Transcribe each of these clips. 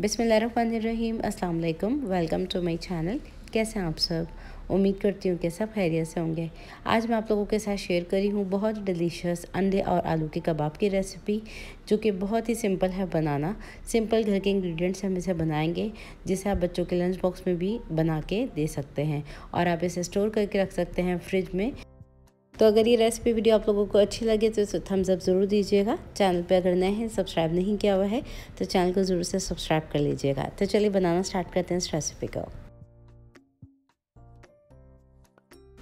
बिसमीम अल्लाम welcome to my channel कैसे हैं आप सब उम्मीद करती हूँ कि सब खैरियत से होंगे आज मैं आप लोगों के साथ शेयर करी हूँ बहुत डिलीशियस अंडे और आलू के कबाब की रेसिपी जो कि बहुत ही सिंपल है बनाना सिंपल घर के इंग्रेडिएंट्स हम इसे बनाएंगे जिसे आप बच्चों के लंच बॉक्स में भी बना के दे सकते हैं और आप इसे स्टोर करके रख सकते हैं फ्रिज में तो अगर ये रेसिपी वीडियो आप लोगों को अच्छी लगे तो इसे थम्स अप ज़रूर दीजिएगा चैनल पे अगर नए हैं सब्सक्राइब नहीं किया हुआ है तो चैनल को ज़रूर से सब्सक्राइब कर लीजिएगा तो चलिए बनाना स्टार्ट करते हैं इस रेसिपी को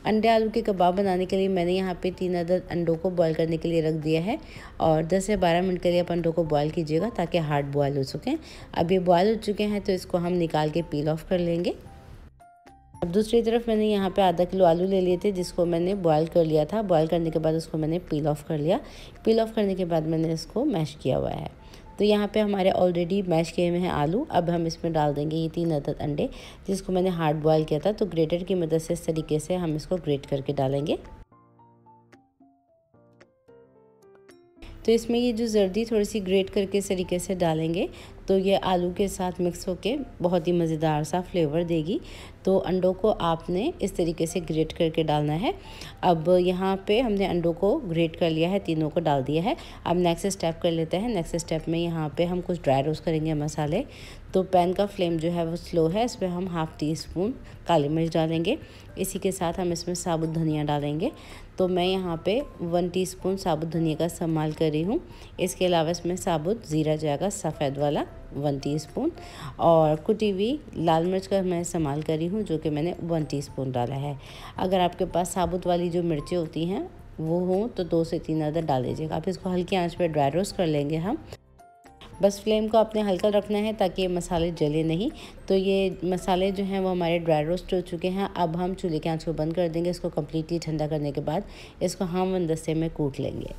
अंडे आलू के कबाब बनाने के लिए मैंने यहाँ पे तीन अदर अंडों को बॉईल करने के लिए रख दिया है और 10 से 12 मिनट के लिए आप अंडों को बॉईल कीजिएगा ताकि हार्ड बॉयल हो सकें अब ये बॉयल हो चुके हैं तो इसको हम निकाल के पील ऑफ कर लेंगे अब दूसरी तरफ मैंने यहाँ पे आधा किलो आलू ले लिए थे जिसको मैंने बॉयल कर लिया था बॉयल करने के बाद उसको मैंने पील ऑफ कर लिया पील ऑफ करने के बाद मैंने इसको मैश किया हुआ है तो यहाँ पे हमारे ऑलरेडी मैश किए हुए हैं आलू अब हम इसमें डाल देंगे ये तीन अदद अंडे जिसको मैंने हार्ड बॉयल किया था तो ग्रेटर की मदद से इस तरीके से हम इसको ग्रेट करके डालेंगे तो इसमें ये जो जर्दी थोड़ी सी ग्रेट करके इस तरीके से डालेंगे तो ये आलू के साथ मिक्स होके बहुत ही मज़ेदार सा फ्लेवर देगी तो अंडों को आपने इस तरीके से ग्रेट करके डालना है अब यहाँ पे हमने अंडों को ग्रेट कर लिया है तीनों को डाल दिया है अब नेक्स्ट स्टेप कर लेते हैं नेक्स्ट स्टेप में यहाँ पे हम कुछ ड्राई रोस्ट करेंगे मसाले तो पैन का फ्लेम जो है वो स्लो है इसमें हम हाफ़ टी स्पून काली मिर्च डालेंगे इसी के साथ हम इसमें साबुत धनिया डालेंगे तो मैं यहाँ पे वन टीस्पून साबुत धनिया का इस्तेमाल कर रही हूँ इसके अलावा इसमें साबुत ज़ीरा जाएगा सफ़ेद वाला वन टीस्पून और कुटी हुई लाल मिर्च का मैं इस्तेमाल करी हूँ जो कि मैंने वन टीस्पून डाला है अगर आपके पास साबुत वाली जो मिर्चें होती हैं वो हों तो दो से तीन अदर डाल दीजिएगा आप इसको हल्की आंच पर ड्राई रोस्ट कर लेंगे हम बस फ्लेम को आपने हल्का रखना है ताकि ये मसाले जले नहीं तो ये मसाले जो हैं वो हमारे ड्राई रोस्ट हो चुके हैं अब हम चूल्हे के आंच को बंद कर देंगे इसको कम्प्लीटली ठंडा करने के बाद इसको हम अंदर में कूट लेंगे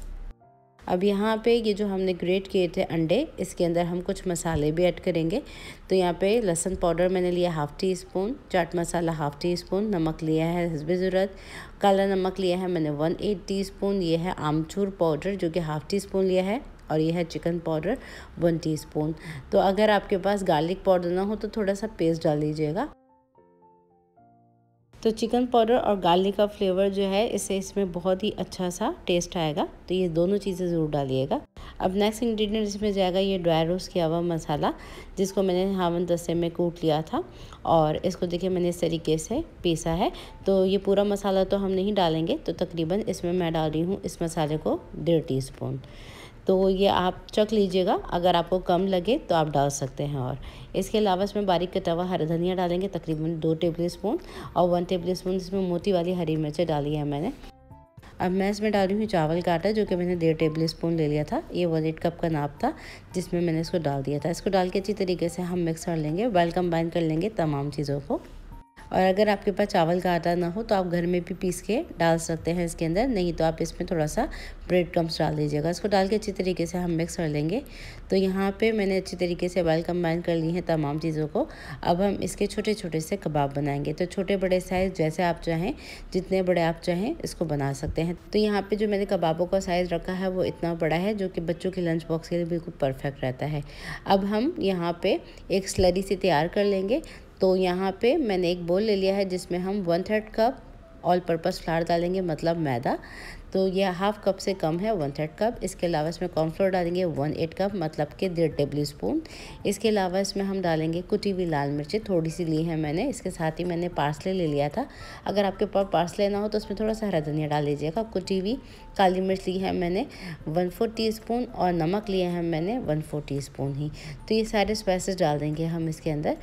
अब यहाँ पे ये जो हमने ग्रेट किए थे अंडे इसके अंदर हम कुछ मसाले भी ऐड करेंगे तो यहाँ पे लहसुन पाउडर मैंने लिया हाफ़ टी स्पून चाट मसाला हाफ़ टी स्पून नमक लिया है हसब ज़रूरत काला नमक लिया है मैंने वन एट टी स्पून ये है आमचूर पाउडर जो कि हाफ़ टी स्पून लिया है और यह है चिकन पाउडर वन टी तो अगर आपके पास गार्लिक पाउडर ना हो तो थोड़ा सा पेस्ट डाल लीजिएगा तो चिकन पाउडर और गार्लिक का फ्लेवर जो है इससे इसमें बहुत ही अच्छा सा टेस्ट आएगा तो ये दोनों चीज़ें ज़रूर डालिएगा अब नेक्स्ट इंग्रेडिएंट इसमें जाएगा ये ड्राई रोस्ट किया हुआ मसाला जिसको मैंने हावन दस्ते में कूट लिया था और इसको देखिए मैंने इस तरीके से पीसा है तो ये पूरा मसाला तो हम नहीं डालेंगे तो तकरीबन इसमें मैं डाल रही हूँ इस मसाले को डेढ़ टी स्पून तो ये आप चख लीजिएगा अगर आपको कम लगे तो आप डाल सकते हैं और इसके अलावा इसमें बारीक कटा हुआ हरा धनिया डालेंगे तकरीबन दो टेबल स्पून और वन टेबल स्पून इसमें मोती वाली हरी मिर्चें डाली है मैंने अब मैं इसमें डाल रही हूँ चावल का आटा जो कि मैंने डेढ़ टेबल स्पून ले लिया था ये वन एट कप का नाप था जिसमें मैंने इसको डाल दिया था इसको डाल के अच्छी तरीके से हम मिक्स कर लेंगे वेल कम्बाइन कर लेंगे तमाम चीज़ों को और अगर आपके पास चावल का आटा ना हो तो आप घर में भी पीस के डाल सकते हैं इसके अंदर नहीं तो आप इसमें थोड़ा सा ब्रेड क्रम्स डाल दीजिएगा इसको डाल के अच्छी तरीके से हम मिक्स कर लेंगे तो यहाँ पे मैंने अच्छी तरीके से बॉयल कम्बाइन कर ली है तमाम चीज़ों को अब हम इसके छोटे छोटे से कबाब बनाएंगे तो छोटे बड़े साइज़ जैसे आप चाहें जितने बड़े आप चाहें इसको बना सकते हैं तो यहाँ पर जो मैंने कबाबों का साइज़ रखा है वो इतना बड़ा है जो कि बच्चों के लंच बॉक्स के लिए बिल्कुल परफेक्ट रहता है अब हम यहाँ पर एक स्लरी से तैयार कर लेंगे तो यहाँ पे मैंने एक बोल ले लिया है जिसमें हम one third cup all purpose flour डालेंगे मतलब मैदा तो यह हाफ कप से कम है वन थर्ड कप इसके अलावा इसमें कॉर्नफ्लोर डालेंगे वन एट कप मतलब कि डेढ़ टेबल स्पून इसके अलावा इसमें हम डालेंगे कुटी हुई लाल मिर्ची थोड़ी सी ली है मैंने इसके साथ ही मैंने पार्सले ले लिया था अगर आपके पास पार्सले ना हो तो उसमें थोड़ा सा हरा धनिया डाल लीजिएगा कुटी हुई काली मिर्च ली है मैंने वन फोर टी स्पून और नमक लिया है मैंने वन फोर टी स्पून ही तो ये सारे स्पाइसेस डाल देंगे हम इसके अंदर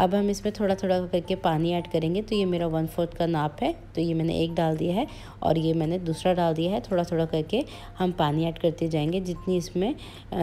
अब हम इसमें थोड़ा थोड़ा करके पानी ऐड करेंगे तो ये मेरा वन फोर्थ का नाप है तो ये मैंने एक डाल दिया है और ये मैंने दूसरा डाल दिया है थोड़ा थोड़ा करके हम पानी ऐड करते जाएंगे जितनी इसमें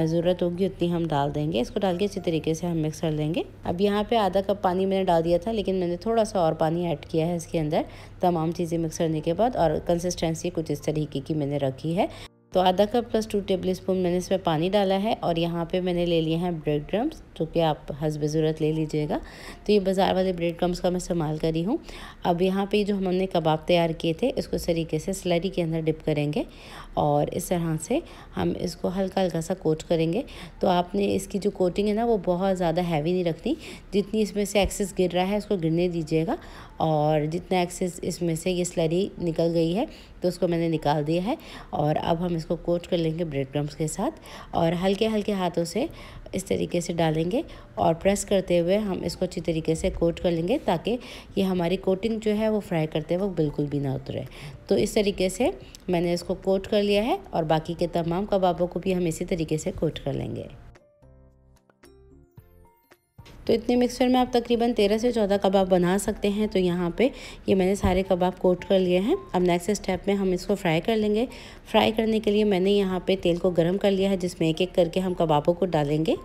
ज़रूरत होगी उतनी हम डाल देंगे इसको डाल के अच्छी तरीके से हम मिक्स कर लेंगे अब यहाँ पर आधा कप पानी मैंने डाल दिया था लेकिन मैंने थोड़ा सा और पानी ऐड किया है इसके अंदर तमाम चीज़ें मिक्स करने के बाद और कंसिस्टेंसी कुछ इस तरीके की मैंने रखी है तो आधा cup plus two tablespoon मैंने इसमें पानी डाला है और यहाँ पे मैंने ले लिए हैं ब्रेड क्रम्स जो कि आप हसब ज़रूरत ले लीजिएगा तो ये बाज़ार वाले ब्रेड क्रम्स का मैं इस्तेमाल करी हूँ अब यहाँ पे जो हमने कबाब तैयार किए थे इसको इस तरीके से स्लरी के अंदर डिप करेंगे और इस तरह से हम इसको हल्का हल्का सा कोट करेंगे तो आपने इसकी जो कोटिंग है ना वो बहुत ज़्यादा हैवी नहीं रखनी जितनी इसमें से एक्सेस गिर रहा है उसको गिरने दीजिएगा और जितना एक्सेस इसमें से ये स्लरी निकल गई है तो उसको मैंने निकाल दिया है और अब हम इसको कोट कर लेंगे ब्रेड क्रम्स के साथ और हल्के हल्के हाथों से इस तरीके से डालेंगे और प्रेस करते हुए हम इसको अच्छी तरीके से कोट कर लेंगे ताकि ये हमारी कोटिंग जो है वो फ्राई करते वक्त बिल्कुल भी ना उतरे तो इस तरीके से मैंने इसको कोट कर लिया है और बाकी के तमाम कबाबों को भी हम इसी तरीके से कोट कर लेंगे तो इतने मिक्सचर में आप तकरीबन तेरह से चौदह कबाब बना सकते हैं तो यहाँ पे ये मैंने सारे कबाब कोट कर लिए हैं अब नेक्स्ट स्टेप में हम इसको फ्राई कर लेंगे फ्राई करने के लिए मैंने यहाँ पे तेल को गर्म कर लिया है जिसमें एक एक करके हम कबाबों को डालेंगे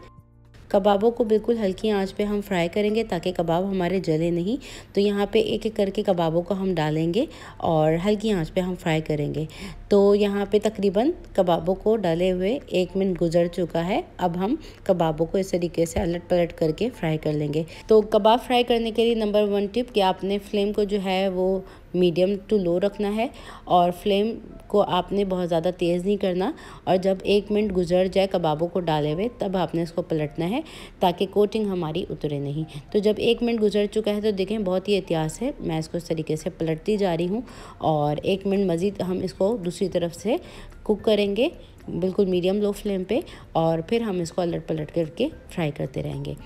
कबाबों को बिल्कुल हल्की आंच पे हम फ्राई करेंगे ताकि कबाब हमारे जले नहीं तो यहाँ पे एक एक करके कबाबों को हम डालेंगे और हल्की आंच पे हम फ्राई करेंगे तो यहाँ पे तकरीबन कबाबों को डाले हुए एक मिनट गुजर चुका है अब हम कबाबों को इस तरीके से अलट पलट करके फ्राई कर लेंगे तो कबाब फ्राई करने के लिए नंबर वन टिप कि आपने फ्लेम को जो है वो मीडियम टू लो रखना है और फ्लेम को आपने बहुत ज़्यादा तेज़ नहीं करना और जब एक मिनट गुजर जाए कबाबों को डाले हुए तब आपने इसको पलटना है ताकि कोटिंग हमारी उतरे नहीं तो जब एक मिनट गुजर चुका है तो देखें बहुत ही इतिहास है मैं इसको इस तरीके से पलटती जा रही हूँ और एक मिनट मज़ीद हम इसको दूसरी तरफ से कुक करेंगे बिल्कुल मीडियम लो फ्लेम पे और फिर हम इसको अलट पलट करके फ्राई करते रहेंगे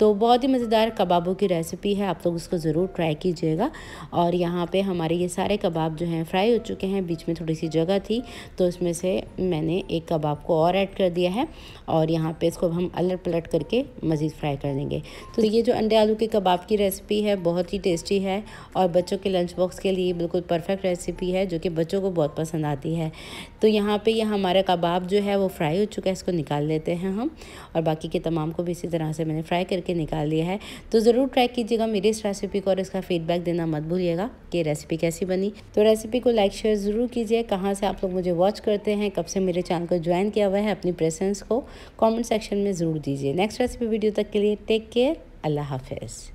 तो बहुत ही मज़ेदार कबाबों की रेसिपी है आप लोग उसको ज़रूर ट्राई कीजिएगा और यहाँ पे हमारे ये सारे कबाब जो हैं फ्राई हो चुके हैं बीच में थोड़ी सी जगह थी तो इसमें से मैंने एक कबाब को और ऐड कर दिया है और यहाँ पे इसको हम अलट पलट करके मज़ीद फ्राई कर देंगे तो ये जो अंडे आलू के कबाब की रेसिपी है बहुत ही टेस्टी है और बच्चों के लंच बॉक्स के लिए बिल्कुल परफेक्ट रेसिपी है जो कि बच्चों को बहुत पसंद आती है तो यहाँ यहाँ पे ये यह हमारा कबाब जो है वो फ्राई हो चुका है इसको निकाल लेते हैं हम और बाकी के तमाम को भी इसी तरह से मैंने फ्राई करके निकाल लिया है तो ज़रूर ट्राई कीजिएगा मेरी इस रेसिपी को और इसका फीडबैक देना मत भूलिएगा कि रेसिपी कैसी बनी तो रेसिपी को लाइक शेयर ज़रूर कीजिए कहाँ से आप लोग मुझे वॉच करते हैं कब से मेरे चैनल को ज्वाइन किया हुआ है अपनी प्रेसेंस को कॉमेंट सेक्शन में ज़रूर दीजिए नेक्स्ट रेसिपी वीडियो तक के लिए टेक केयर अल्लाह हाफिज़